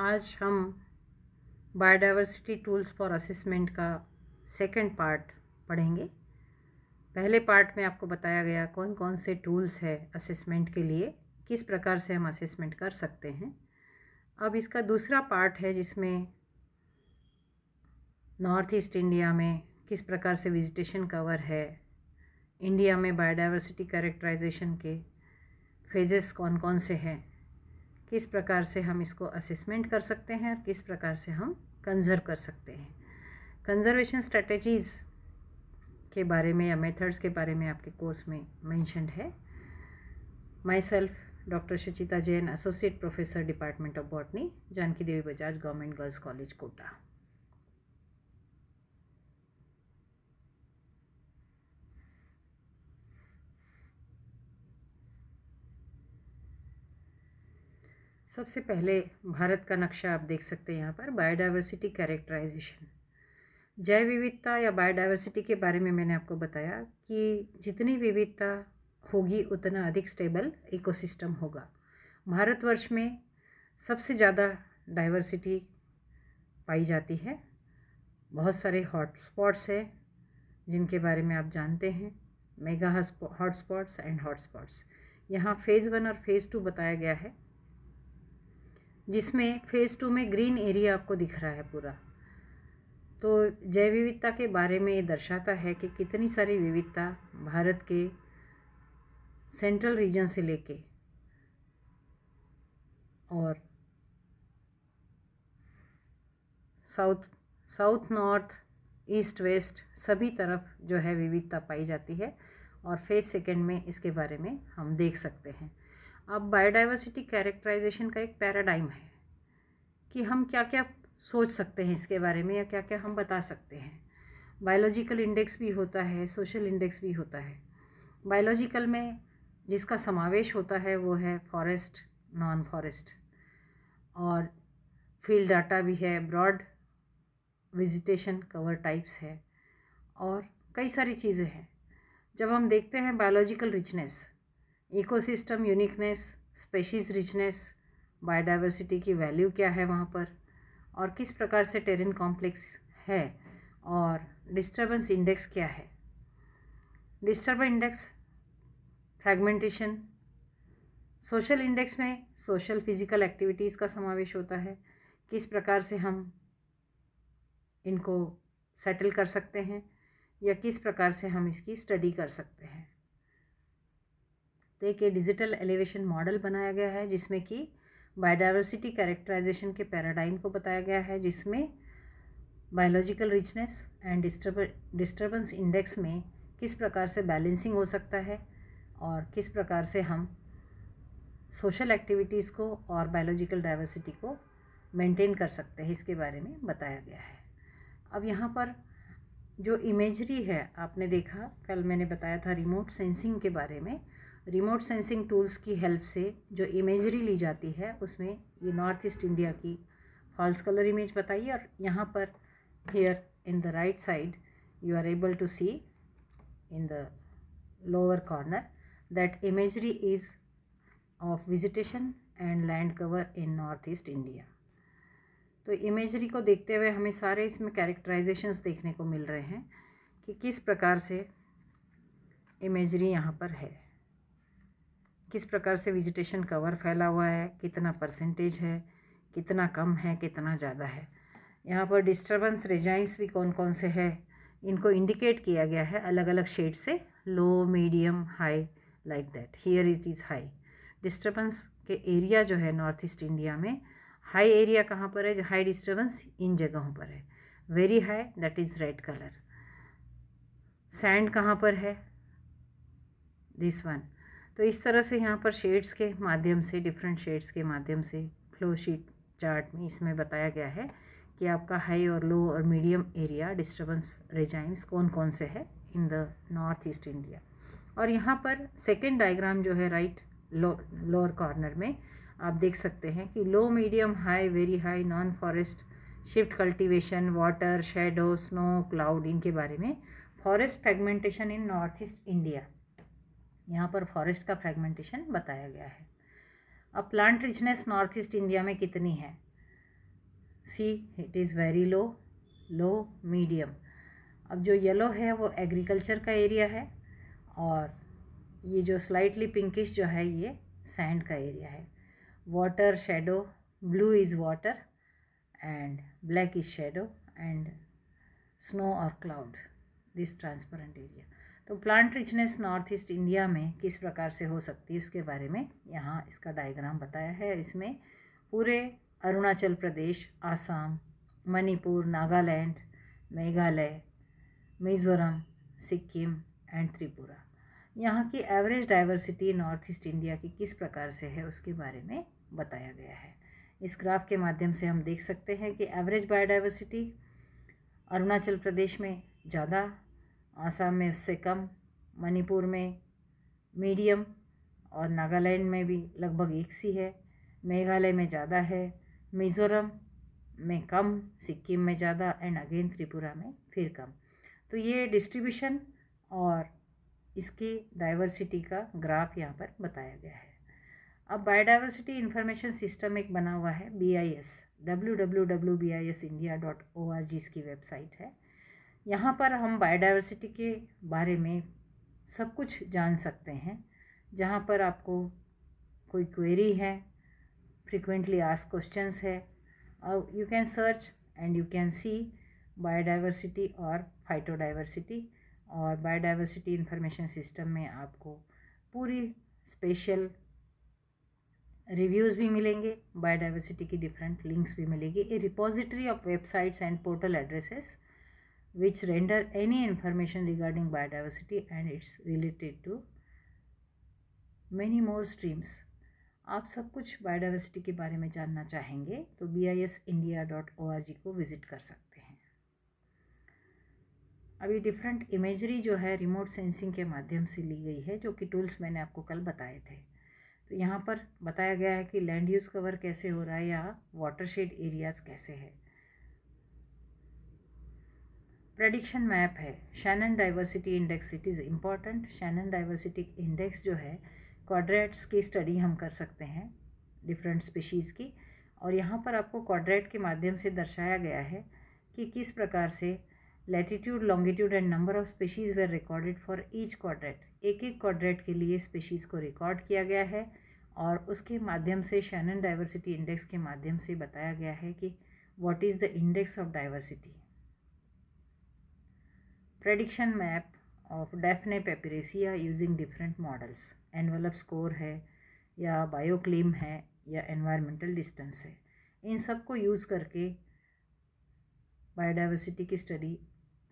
आज हम biodiversity tools for assessment का सेकंड पार्ट पढ़ेंगे पहले पार्ट में आपको बताया गया कौन कौन से टूल्स है असेसमेंट के लिए किस प्रकार से हम असेसमेंट कर सकते हैं अब इसका दूसरा पार्ट है जिसमें नॉर्थ ईस्ट इंडिया में किस प्रकार से विजिटेशन कवर है इंडिया में बायोडाइवर्सिटी कैरेक्टराइजेशन के फेजेस कौन कौन से हैं किस प्रकार से हम इसको असेसमेंट कर सकते हैं और किस प्रकार से हम कंजर्व कर सकते हैं कंजर्वेशन स्ट्रेटजीज़ के बारे में या मेथड्स के बारे में आपके कोर्स में मैंशनड है माई self doctor Shuchita Jain associate professor department of botany Janaki Devi Bajaj government girls college Kota सबसे पहले भारत का नक्शा आप देख सकते हैं यहाँ पर बायोडाइवर्सिटी कैरेक्टराइजेशन जैव विविधता या बायोडाइवर्सिटी के बारे में मैंने आपको बताया कि जितनी विविधता होगी उतना अधिक स्टेबल इकोसिस्टम होगा भारतवर्ष में सबसे ज़्यादा डाइवर्सिटी पाई जाती है बहुत सारे हॉट स्पॉट्स हैं जिनके बारे में आप जानते हैं mega hot spots and hot spots यहाँ फ़ेज़ वन और फेज़ टू बताया गया है जिसमें फेज़ टू में ग्रीन एरिया आपको दिख रहा है पूरा तो जैव विविधता के बारे में ये दर्शाता है कि कितनी सारी विविधता भारत के सेंट्रल रीजन से लेके और south south north east west सभी तरफ जो है विविधता पाई जाती है और फेज सेकेंड में इसके बारे में हम देख सकते हैं अब बायोडाइवर्सिटी कैरेक्टराइजेशन का एक पैराडाइम है कि हम क्या क्या सोच सकते हैं इसके बारे में या क्या क्या हम बता सकते हैं बायोलॉजिकल इंडेक्स भी होता है सोशल इंडेक्स भी होता है बायोलॉजिकल में जिसका समावेश होता है वो है फॉरेस्ट नॉन फॉरेस्ट और फील्ड डाटा भी है ब्रॉड विजिटेशन कवर टाइप्स है और कई सारी चीज़ें हैं जब हम देखते हैं biological richness ecosystem uniqueness species richness biodiversity की वैल्यू क्या है वहाँ पर और किस प्रकार से टेरेन कॉम्प्लेक्स है और डिस्टर्बेंस इंडेक्स क्या है disturb index fragmentation social index में सोशल फिजिकल एक्टिविटीज़ का समावेश होता है किस प्रकार से हम इनको सेटल कर सकते हैं या किस प्रकार से हम इसकी स्टडी कर सकते हैं तो एक डिजिटल एलिवेशन मॉडल बनाया गया है जिसमें कि बायोडाइवर्सिटी कैरेक्टराइजेशन के पैराडाइम को बताया गया है जिसमें biological richness and disturbance index में किस प्रकार से बैलेंसिंग हो सकता है और किस प्रकार से हम सोशल एक्टिविटीज़ को और बायोलॉजिकल डाइवर्सिटी को मेंटेन कर सकते हैं इसके बारे में बताया गया है अब यहाँ पर जो इमेजरी है आपने देखा कल मैंने बताया था रिमोट सेंसिंग के बारे में रिमोट सेंसिंग टूल्स की हेल्प से जो इमेजरी ली जाती है उसमें ये नॉर्थ ईस्ट इंडिया की फॉल्स कलर इमेज बताइए और यहाँ पर here in the right side you are able to see in the lower corner that imagery is of vegetation and land cover in north east India तो imagery को देखते हुए हमें सारे इसमें कैरेक्टराइजेशंस देखने को मिल रहे हैं कि किस प्रकार से इमेजरी यहाँ पर है किस प्रकार से वेजिटेशन कवर फैला हुआ है कितना परसेंटेज है कितना कम है कितना ज़्यादा है यहाँ पर डिस्टर्बेंस रेजाइम्स भी कौन कौन से है इनको इंडिकेट किया गया है अलग अलग शेड से low medium high like that here it is high disturbance के एरिया जो है नॉर्थ ईस्ट इंडिया में हाई एरिया कहाँ पर है जो हाई डिस्टर्बेंस इन जगहों पर है very high that is red colour sand कहाँ पर है दिस वन तो इस तरह से यहाँ पर शेड्स के माध्यम से डिफरेंट शेड्स के माध्यम से फ्लो शीट चार्ट में इसमें बताया गया है कि आपका हाई और लो और मीडियम एरिया डिस्टर्बेंस रेजाइम्स कौन कौन से है in the north east India और यहाँ पर सेकेंड डायग्राम जो है राइट लोअर कॉर्नर में आप देख सकते हैं कि low medium high very high non forest shift cultivation water shadow snow cloud इनके बारे में forest fragmentation in north east India यहाँ पर फॉरेस्ट का फ्रेगमेंटेशन बताया गया है अब plant richness north east India में कितनी है see it is very low low medium अब जो येलो है वो एग्रीकल्चर का एरिया है और ये जो स्लाइटली पिंकिश जो है ये सैंड का एरिया है water shadow blue is water and black is shadow and snow और क्लाउड दिस ट्रांसपेरेंट एरिया तो plant richness north east India में किस प्रकार से हो सकती है उसके बारे में यहाँ इसका डायग्राम बताया है इसमें पूरे अरुणाचल प्रदेश आसाम मणिपुर नागालैंड मेघालय मिज़ोरम सिक्किम एंड त्रिपुरा यहाँ की average diversity north east India की किस प्रकार से है उसके बारे में बताया गया है इस ग्राफ के माध्यम से हम देख सकते हैं कि एवरेज बायोडाइवर्सिटी अरुणाचल प्रदेश में ज़्यादा आसाम में उससे कम मणिपुर में मीडियम और नागालैंड में भी लगभग एक सी है मेघालय में ज़्यादा है मिज़ोरम में कम सिक्किम में ज़्यादा एंड अगेन त्रिपुरा में फिर कम तो ये डिस्ट्रीब्यूशन और इसकी डाइवर्सिटी का ग्राफ यहाँ पर बताया गया है अब बायोडाइवर्सिटी इन्फॉर्मेशन सिस्टम एक बना हुआ है B I S W W W B I S India dot O R G इसकी वेबसाइट है यहाँ पर हम बायोडाइवर्सिटी के बारे में सब कुछ जान सकते हैं जहाँ पर आपको कोई क्वेरी है फ्रिक्वेंटली आस क्वेश्चन है और you can search and you can see biodiversity और फाइटोडाइवर्सिटी और बायोडाइवर्सिटी इंफॉर्मेशन सिस्टम में आपको पूरी स्पेशल रिव्यूज़ भी मिलेंगे बायोडाइवर्सिटी की डिफरेंट लिंक्स भी मिलेगी a repository of websites and portal addresses which render any information regarding biodiversity and it's related to many more streams आप सब कुछ बायोडाइवर्सिटी के बारे में जानना चाहेंगे तो B I S India dot O R G को विज़िट कर सकते हैं अभी डिफरेंट इमेजरी जो है रिमोट सेंसिंग के माध्यम से ली गई है जो कि टूल्स मैंने आपको कल बताए थे तो यहाँ पर बताया गया है कि लैंड यूज़ कवर कैसे हो रहा है या वाटर शेड एरियाज़ कैसे है प्रडिक्शन मैप है Shannon diversity index it is important Shannon diversity index जो है क्वाड्रेट्स की स्टडी हम कर सकते हैं डिफरेंट स्पीशीज़ की और यहाँ पर आपको क्वाड्रेट के माध्यम से दर्शाया गया है कि किस प्रकार से latitude longitude and number of species were recorded for each quadrat एक एक क्वाड्रेट के लिए स्पीशीज़ को रिकॉर्ड किया गया है और उसके माध्यम से शैनन डाइवर्सिटी इंडेक्स के माध्यम से बताया गया है कि what is the index of diversity prediction map of Daphne papyracea using different models envelope score है या बायोक्लेम है या एनवायरमेंटल डिस्टेंस है इन सब को यूज़ करके बायोडाइवर्सिटी की स्टडी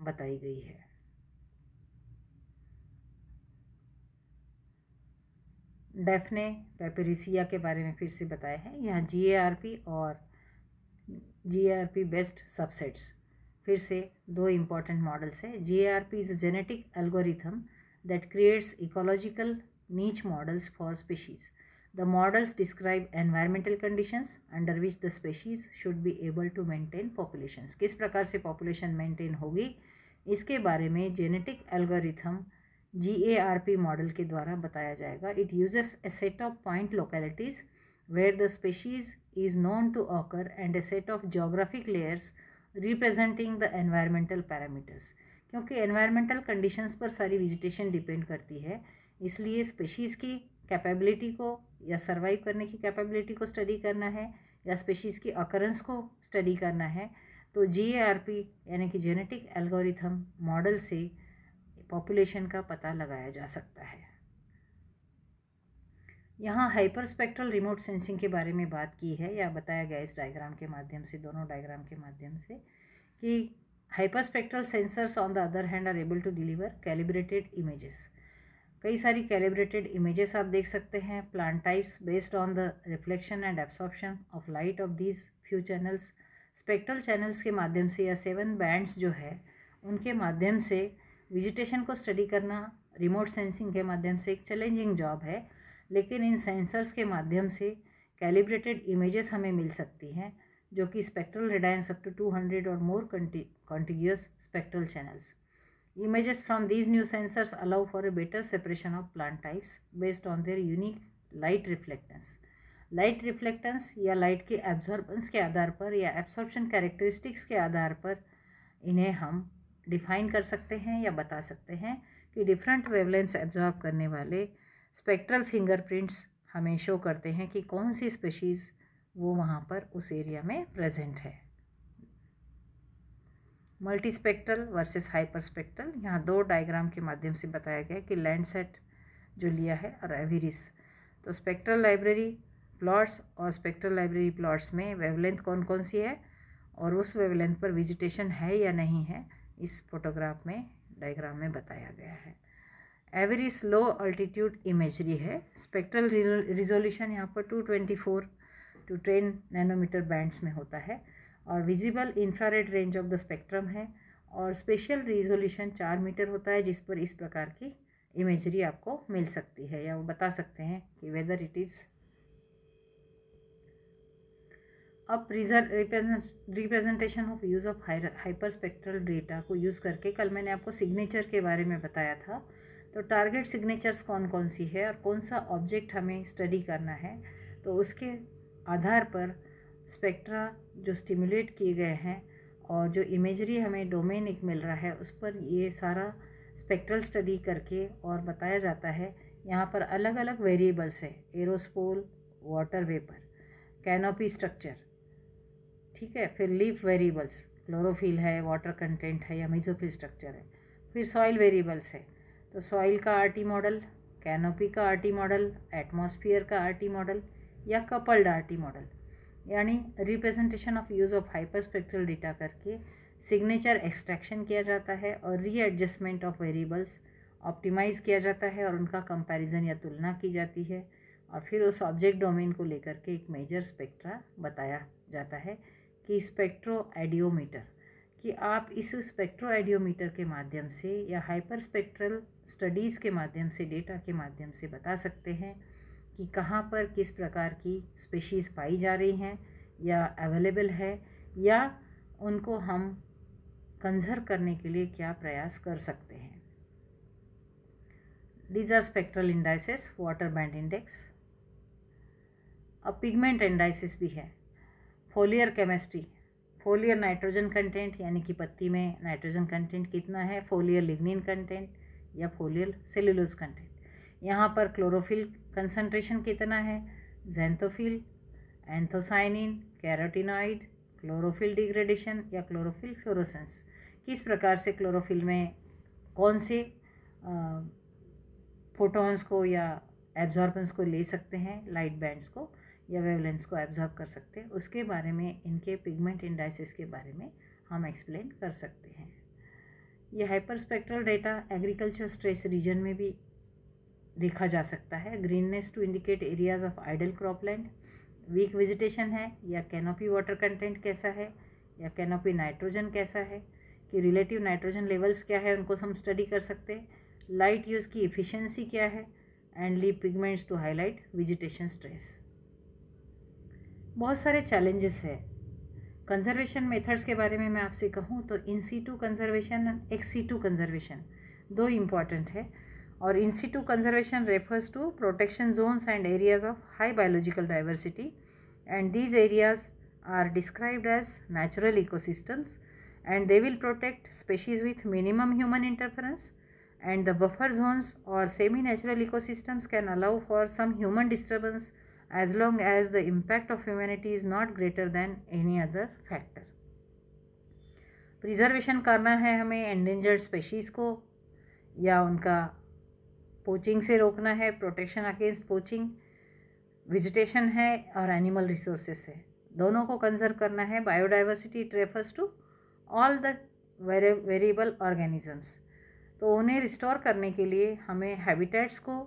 बताई गई है डेफने पेपरिसिया के बारे में फिर से बताया है यहाँ जी और जी बेस्ट सबसेट्स फिर से दो इम्पॉर्टेंट मॉडल्स है J R P is genetic algorithm that creates ecological niche models for species the models describe environmental conditions under which the species should be able to maintain populations किस प्रकार से population maintain होगी इसके बारे में genetic algorithm G A R P model के द्वारा बताया जाएगा it uses a set of point localities where the species is known to occur and a set of geographic layers representing the environmental parameters क्योंकि environmental conditions पर सारी vegetation depend करती है इसलिए स्पेशीज़ की कैपेबिलिटी को या सर्वाइव करने की कैपेबिलिटी को स्टडी करना है या स्पेशीज़ की अकरेंस को स्टडी करना है तो जी यानी कि जेनेटिक एल्गोरिथम मॉडल से पॉपुलेशन का पता लगाया जा सकता है यहाँ हाइपर स्पेक्ट्रल रिमोट सेंसिंग के बारे में बात की है या बताया गया इस डायग्राम के माध्यम से दोनों डायग्राम के माध्यम से कि hyper spectral sensors on the other hand are able to deliver calibrated images कई सारी कैलिब्रेटेड इमेजेस आप देख सकते हैं plant types based on the reflection and absorption of light of these few channels spectral channels के माध्यम से या सेवन बैंड्स जो है उनके माध्यम से विजिटेशन को स्टडी करना रिमोट सेंसिंग के माध्यम से एक चैलेंजिंग जॉब है लेकिन इन सेंसर्स के माध्यम से कैलिब्रेटेड इमेजेस हमें मिल सकती हैं जो कि spectral radiance up to two hundred और more contiguous spectral channels images from these new sensors allow for a better separation of plant types based on their unique light reflectance light reflectance या light के absorbance के आधार पर या absorption characteristics के आधार पर इन्हें हम डिफाइन कर सकते हैं या बता सकते हैं कि डिफरेंट वेवलेंस एब्जॉर्ब करने वाले स्पेक्ट्रल फिंगरप्रिंट्स हमें शो करते हैं कि कौन सी स्पेशीज़ वो वहाँ पर उस एरिया में प्रेजेंट है multi spectral versus hyper spectral यहाँ दो डायग्राम के माध्यम से बताया गया कि लैंड सेट जो लिया है और एविरिस तो स्पेक्ट्रल लाइब्रेरी प्लॉट्स और स्पेक्ट्रल लाइब्रेरी प्लॉट्स में वेवलेंथ कौन कौन सी है और उस वेवलेंथ पर विजिटेशन है या नहीं है इस फोटोग्राफ में डायग्राम में बताया गया है एवरी स्लो अल्टीट्यूड इमेजरी है स्पेक्ट्रल रिजोल्यूशन यहाँ पर two twenty four to ten nanometer bands में होता है और visible infrared range of the spectrum है और स्पेशल रिजोल्यूशन चार मीटर होता है जिस पर इस प्रकार की इमेजरी आपको मिल सकती है या वो बता सकते हैं कि वेदर इट इज़ अब representation of use of hyper spectral data को यूज़ करके कल मैंने आपको सिग्नेचर के बारे में बताया था तो टारगेट सिग्नेचर्स कौन कौन सी है और कौन सा ऑब्जेक्ट हमें स्टडी करना है तो उसके आधार पर स्पेक्ट्रा जो स्टिमुलेट किए गए हैं और जो इमेजरी हमें डोमेन एक मिल रहा है उस पर ये सारा स्पेक्ट्रल स्टडी करके और बताया जाता है यहाँ पर अलग अलग वेरिएबल्स हैं aerosol water vapour canopy structure ठीक है फिर लीफ वेरिएबल्स क्लोरोफिल है वाटर कंटेंट है या मिजोफिल स्ट्रक्चर है फिर सॉइल वेरिएबल्स है तो सॉइल का आर मॉडल कैनोपी का आर मॉडल एटमोसफियर का आर मॉडल या कपल्ड आर मॉडल यानी representation of use of hyper spectral data करके सिग्नेचर एक्सट्रैक्शन किया जाता है और रीएडजस्टमेंट ऑफ वेरिएबल्स ऑप्टिमाइज़ किया जाता है और उनका कंपैरिजन या तुलना की जाती है और फिर उस ऑब्जेक्ट डोमेन को लेकर के एक मेजर स्पेक्ट्रा बताया जाता है कि स्पेक्ट्रो एडियोमीटर कि आप इस स्पेक्ट्रो एडियोमीटर के माध्यम से या हाइपर स्पेक्ट्रल स्टडीज़ के माध्यम से डेटा के माध्यम से बता सकते हैं कि कहाँ पर किस प्रकार की स्पेशीज़ पाई जा रही हैं या अवेलेबल है या उनको हम कंजर्व करने के लिए क्या प्रयास कर सकते हैं these are spectral indices water band index अब पिगमेंट इंडाइसिस भी है foliar chemistry foliar nitrogen content यानी कि पत्ती में नाइट्रोजन कंटेंट कितना है फोलियर लिग्निन कंटेंट या फोलियल सेल्यूलोज कंटेंट यहाँ पर क्लोरोफिल कंसनट्रेशन कितना है xanthophyll anthocyanin carotenoid chlorophyll degradation या क्लोरोफिल फ्लोरोसेंस किस प्रकार से क्लोरोफिल में कौन से फोटॉन्स को या एब्जॉर्बेंस को ले सकते हैं लाइट बैंड्स को या वेवलेंस को एब्जॉर्ब कर सकते हैं उसके बारे में इनके पिगमेंट इंडाइसिस के बारे में हम एक्सप्लेन कर सकते हैं यह hyper spectral data agriculture stress region में भी देखा जा सकता है greenness to indicate areas of idle cropland weak vegetation है या कैनोपी वाटर कंटेंट कैसा है या कैनोपी नाइट्रोजन कैसा है कि रिलेटिव नाइट्रोजन लेवल्स क्या है उनको हम स्टडी कर सकते हैं लाइट यूज़ की इफ़िशेंसी क्या है and leaf pigments to highlight vegetation stress बहुत सारे चैलेंजेस है कंजर्वेशन मेथड्स के बारे में मैं आपसे कहूँ तो इंसीटू कंजर्वेशन एक्सीटू कंजर्वेशन दो इम्पॉर्टेंट है और in situ conservation refers to protection zones and areas of high biological diversity and these areas are described as natural ecosystems and they will protect species with minimum human interference and the buffer zones और semi natural ecosystems can allow for some human disturbance as long as the impact of humanity is not greater than any other factor preservation करना है हमें endangered species को या उनका poaching से रोकना है प्रोटेक्शन अगेंस्ट पोचिंग विजिटेशन है और एनिमल रिसोर्सेस है दोनों को कंजर्व करना है biodiversity it refers to all the variable organisms तो उन्हें रिस्टोर करने के लिए हमें हैबिटेट्स को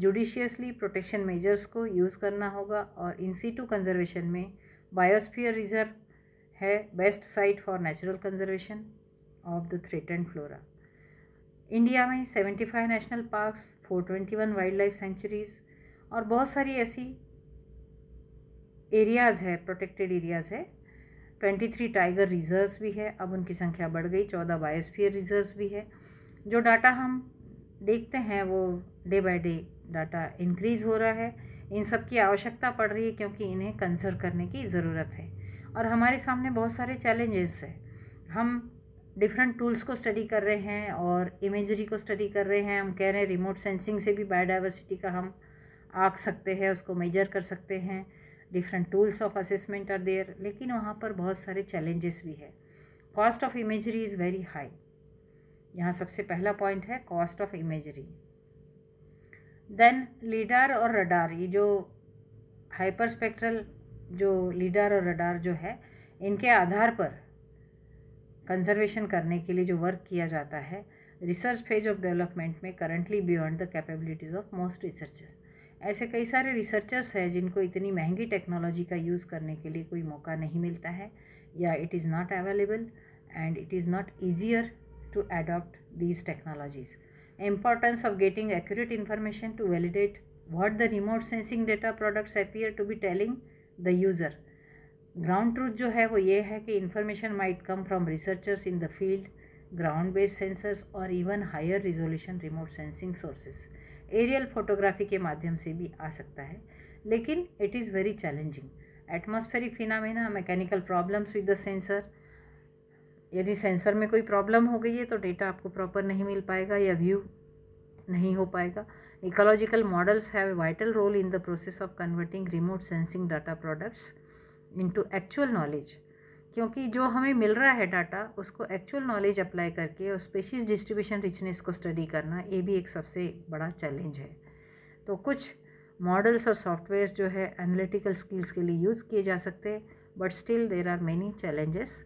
जुडिशियसली प्रोटेक्शन मेजर्स को यूज़ करना होगा और इन सीटू कंजर्वेशन में बायोस्फीयर रिजर्व है best site for natural conservation of the threatened flora India में seventy five national parks one wild life sanctuaries और बहुत सारी ऐसी एरियाज़ है प्रोटेक्टेड एरियाज़ है ट्वेंटी थ्री टाइगर रिज़र्व भी है अब उनकी संख्या बढ़ गई चौदह बायोस्फीयर रिज़र्व भी है जो डाटा हम देखते हैं वो day by day data increase हो रहा है इन सब की आवश्यकता पड़ रही है क्योंकि इन्हें कंसर्व करने की ज़रूरत है और हमारे सामने बहुत सारे चैलेंजेस हैं हम डिफरेंट टूल्स को स्टडी कर रहे हैं और इमेजरी को स्टडी कर रहे हैं हम कह रहे हैं रिमोट सेंसिंग से भी बायोडाइवर्सिटी का हम आँख सकते हैं उसको मेजर कर सकते हैं different tools of assessment are there लेकिन वहाँ पर बहुत सारे चैलेंजेस भी है cost of imagery is very high यहाँ सबसे पहला पॉइंट है cost of imagery then lidar और रडार ये जो हाइपर स्पेक्ट्रल जो लीडार और रडार जो है इनके आधार पर कंजर्वेशन करने के लिए जो वर्क किया जाता है रिसर्च फेज ऑफ डेवलपमेंट में currently beyond the capabilities of most researchers ऐसे कई सारे रिसर्चर्स हैं जिनको इतनी महंगी टेक्नोलॉजी का यूज़ करने के लिए कोई मौका नहीं मिलता है या it is not available and it is not easier to adopt these technologies importance of getting accurate information to validate what the remote sensing data products appear to be telling the user ground truth जो है वो ये है कि information might come from researchers in the field ground based sensors और even higher resolution remote sensing sources aerial photography के माध्यम से भी आ सकता है लेकिन it is very challenging atmospheric phenomena mechanical problems with the sensor यदि सेंसर में कोई प्रॉब्लम हो गई है तो डेटा आपको प्रॉपर नहीं मिल पाएगा या व्यू नहीं हो पाएगा ecological models have a vital role in the process of converting remote sensing data products into actual knowledge क्योंकि जो हमें मिल रहा है डाटा उसको एक्चुअल नॉलेज अप्लाई करके और स्पेशीज डिस्ट्रीब्यूशन रिचनेस को स्टडी करना ये भी एक सबसे बड़ा चैलेंज है तो कुछ मॉडल्स और सॉफ्टवेयर जो है एनालिटिकल स्किल्स के लिए यूज़ किए जा सकते हैं but still there are many challenges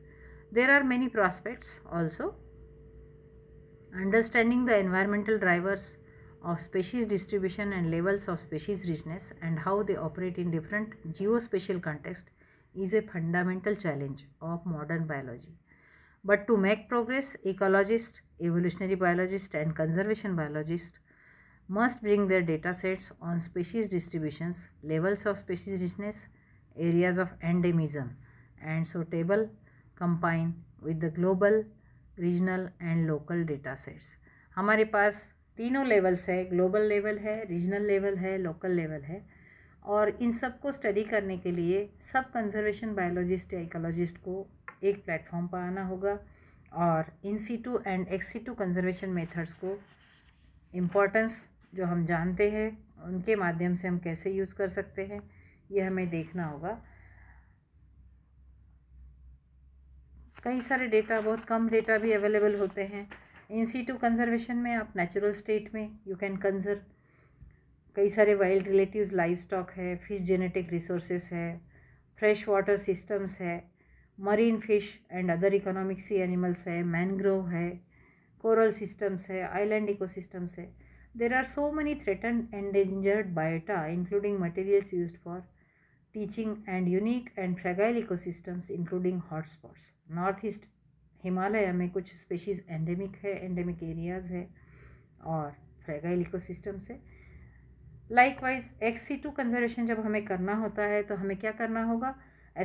There are many prospects also. Understanding the environmental drivers of species distribution and levels of species richness and how they operate in different geospatial context is a fundamental challenge of modern biology. But to make progress, ecologists, evolutionary biologists and conservation biologists must bring their data sets on species distributions, levels of species richness, areas of endemism and so table combine with the global regional and local data sets हमारे पास तीनों levels है global level है regional level है local level है और इन सब को स्टडी करने के लिए सब कंजर्वेशन बायोलॉजिस्ट या इकोलॉजिस्ट को एक प्लेटफॉर्म पर आना होगा और in situ and ex situ conservation methods को इम्पोर्टेंस जो हम जानते हैं उनके माध्यम से हम कैसे यूज़ कर सकते हैं ये हमें देखना होगा कई सारे डेटा बहुत कम डेटा भी अवेलेबल होते हैं इन सीटू कंजर्वेशन में आप नेचुरल स्टेट में यू कैन कंजर्व कई सारे वाइल्ड रिलेटिव्स लाइव स्टॉक है फिश जेनेटिक रिसोर्सेज है फ्रेश वाटर सिस्टम्स है marine fish and other economic sea animals है मैनग्रोव है कोरल सिस्टम्स है आइलैंड सिस्टम्स है there are so many threatened endangered biota including materials use for teaching and unique and fragile ecosystems including hotspots north east Himalaya में कुछ species endemic है endemic areas है और fragile ecosystems है likewise ex situ conservation जब हमें करना होता है तो हमें क्या करना होगा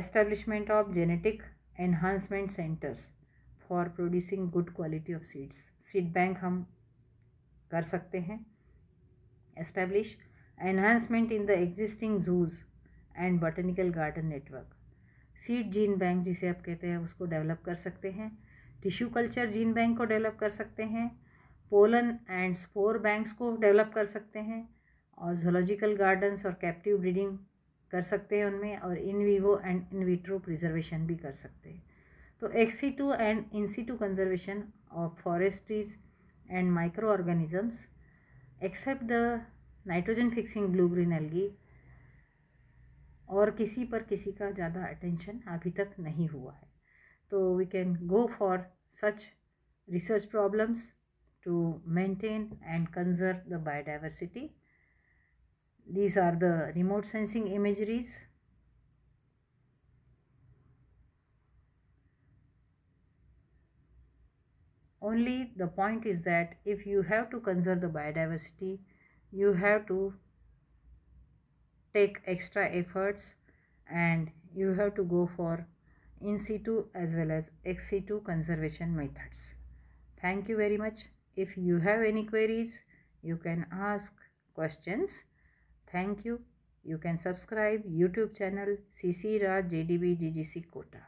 establishment of genetic enhancement centres for producing good quality of seeds seed bank हम कर सकते हैं establish enhancement in the existing zoos and botanical garden network seed gene bank जिसे आप कहते हैं उसको डेवलप कर सकते हैं टिश्यू कल्चर जीन बैंक को डेवलप कर सकते हैं पोलन एंड स्पोर बैंक्स को डेवलप कर सकते हैं और जोलॉजिकल गार्डन्स और कैप्टिव ब्रीडिंग कर सकते हैं उनमें और in vivo and in vitro preservation भी कर सकते हैं तो ex situ and in situ conservation of forestries and micro organisms except the nitrogen fixing blue green algae Or, किसी पर किसी का ज़्यादा अटेंशन अभी तक नहीं हुआ है तो we can go for such research problems to maintain and conserve the biodiversity. These are the remote sensing imageries. Only the point is that if you have to conserve the biodiversity, you have to take extra efforts and you have to go for in situ as well as ex situ conservation methods. Thank you very much. If you have any queries, you can ask questions. Thank you. You can subscribe YouTube channel CC Raj JDB GGC Kota.